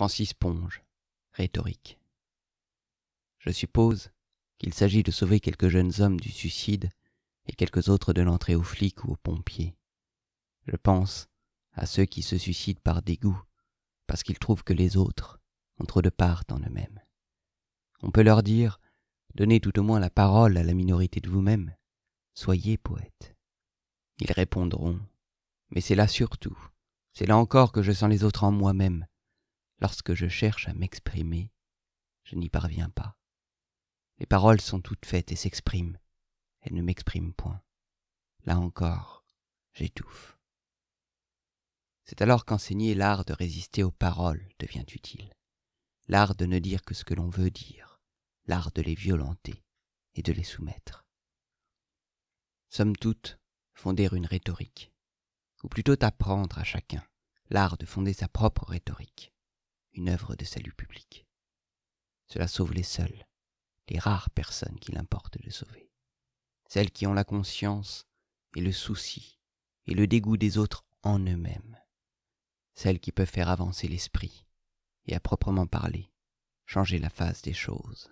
Francis Ponge, rhétorique. Je suppose qu'il s'agit de sauver quelques jeunes hommes du suicide et quelques autres de l'entrée aux flics ou aux pompiers. Je pense à ceux qui se suicident par dégoût, parce qu'ils trouvent que les autres ont trop de part en eux-mêmes. On peut leur dire, donnez tout au moins la parole à la minorité de vous-même, soyez poète. Ils répondront, mais c'est là surtout, c'est là encore que je sens les autres en moi-même, Lorsque je cherche à m'exprimer, je n'y parviens pas. Les paroles sont toutes faites et s'expriment. Elles ne m'expriment point. Là encore, j'étouffe. C'est alors qu'enseigner l'art de résister aux paroles devient utile. L'art de ne dire que ce que l'on veut dire. L'art de les violenter et de les soumettre. Somme toute, fonder une rhétorique. Ou plutôt apprendre à chacun l'art de fonder sa propre rhétorique une œuvre de salut public. Cela sauve les seuls, les rares personnes qu'il importe de sauver, celles qui ont la conscience et le souci et le dégoût des autres en eux-mêmes, celles qui peuvent faire avancer l'esprit et à proprement parler changer la face des choses.